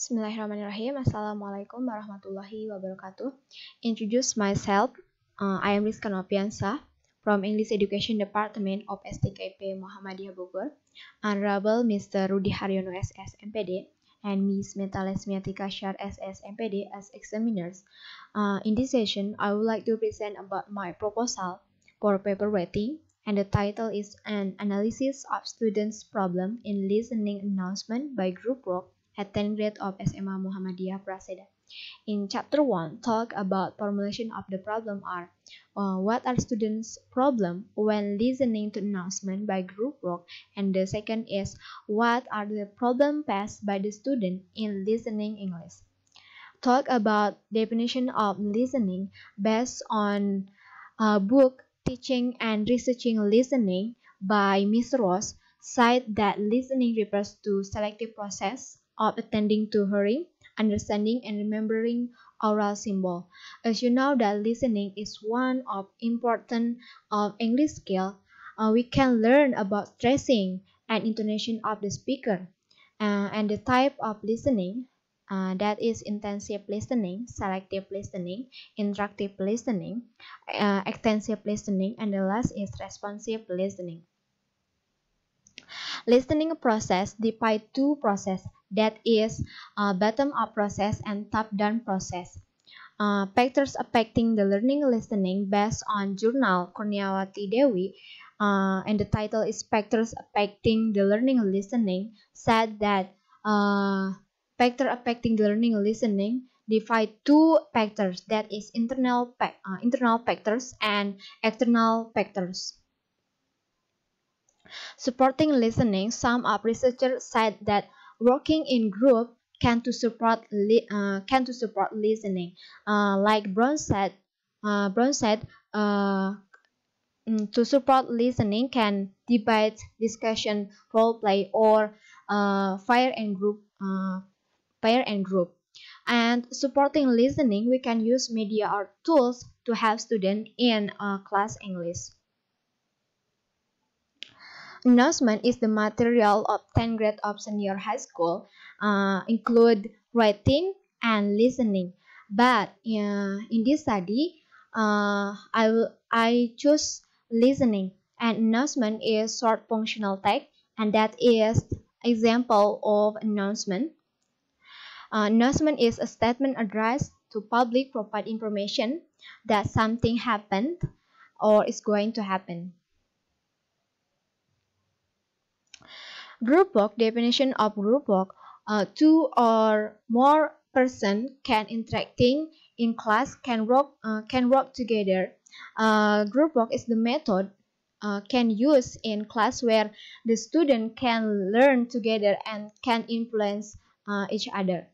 Bismillahirrahmanirrahim. Assalamualaikum warahmatullahi wabarakatuh. Introduce myself. Uh, I am Rizka Nopiansa from English Education Department of STKP Muhammadiyah Bogor. Honorable Mr. Rudi Haryono SS MPD and Ms. Metalesmia Tikashar SS MPD as examiners. Uh, in this session, I would like to present about my proposal for paper writing and the title is an analysis of students problem in listening announcement by group work attend grade of SMA Muhammadiyah Prasada. In chapter 1, talk about formulation of the problem are uh, what are students' problem when listening to announcement by group work and the second is what are the problem passed by the student in listening English. Talk about definition of listening based on a uh, book teaching and researching listening by Ms. Ross cite that listening refers to selective process of attending to hearing, understanding, and remembering oral symbol. As you know that listening is one of important of uh, English skill, uh, we can learn about stressing and intonation of the speaker uh, and the type of listening uh, that is intensive listening, selective listening, interactive listening, uh, extensive listening, and the last is responsive listening. Listening process divided two process, that is uh, bottom-up process and top-down process. Uh, factors affecting the learning listening based on journal Kurniawati Dewi uh, and the title is Factors Affecting the Learning Listening said that uh, factor affecting the learning listening divide two factors that is internal, uh, internal factors and external factors. Supporting listening, some of researchers said that Working in group can to support uh, can to support listening. Uh, like Brown said, uh, Brown said, uh, mm, to support listening can debate, discussion, role play, or uh, fire and group, uh, pair and group. And supporting listening, we can use media or tools to help students in uh, class English. Announcement is the material of 10 grade of senior high school, uh, include writing and listening. But uh, in this study, uh, I, will, I choose listening. And announcement is short functional text, and that is example of announcement. Uh, announcement is a statement addressed to public provide information that something happened or is going to happen. Group work definition of group work uh, two or more person can interacting in class can work uh, can work together. Uh, group work is the method uh, can use in class where the student can learn together and can influence uh, each other.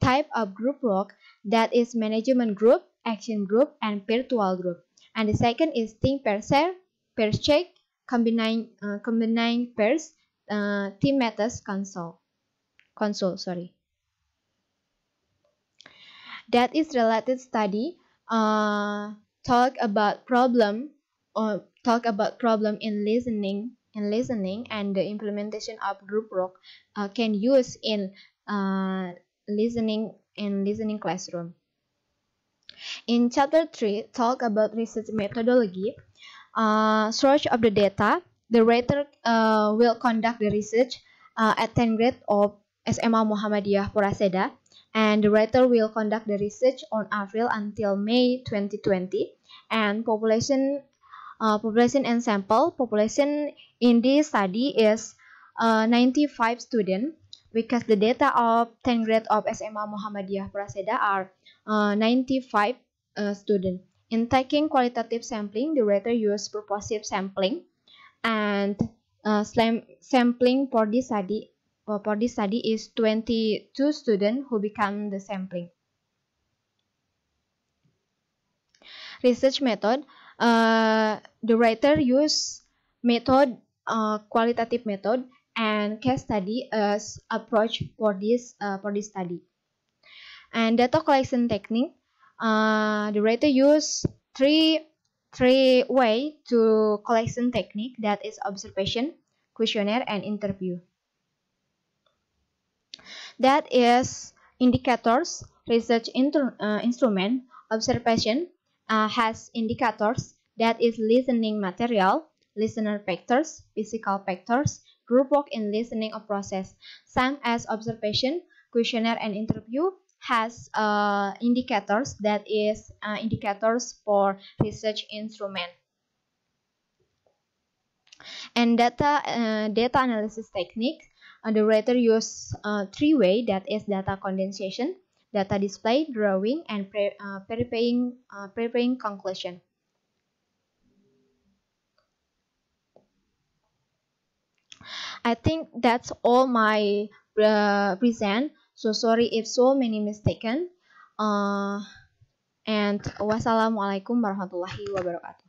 Type of group work that is management group, action group, and virtual group. And the second is think per share, per check, combining uh, combine pairs, uh, Matters console. Console, sorry. That is related study uh, talk about problem or talk about problem in listening in listening and the implementation of group work uh, can use in uh, listening in listening classroom. In chapter 3, talk about research methodology, uh, of the data, the writer uh, will conduct the research uh, at 10th grade of SMA Muhammadiyah Poraseda and the writer will conduct the research on April until May 2020 and population uh, population and sample population in this study is uh, 95 students because the data of 10 grade of SMA Muhammadiyah Praseda are uh, 95 uh, students. In taking qualitative sampling, the writer used purposive sampling and uh, sampling for this study uh, for this study is 22 students who become the sampling. Research method. Uh, the writer used method, uh, qualitative method, and case study as approach for this uh, for this study. And data collection technique. Uh, the writer used three three way to collection technique that is observation, questionnaire, and interview. That is indicators, research uh, instrument, observation uh, has indicators that is listening material, listener factors, physical factors, group work in listening of process, same as observation, questionnaire, and interview has uh, indicators that is uh, indicators for research instrument and data uh, data analysis techniques uh, the writer use uh, three way that is data condensation data display drawing and pre uh, preparing preparing conclusion I think that's all my present So sorry if so many mistaken. Uh, and wassalamualaikum warahmatullahi wabarakatuh.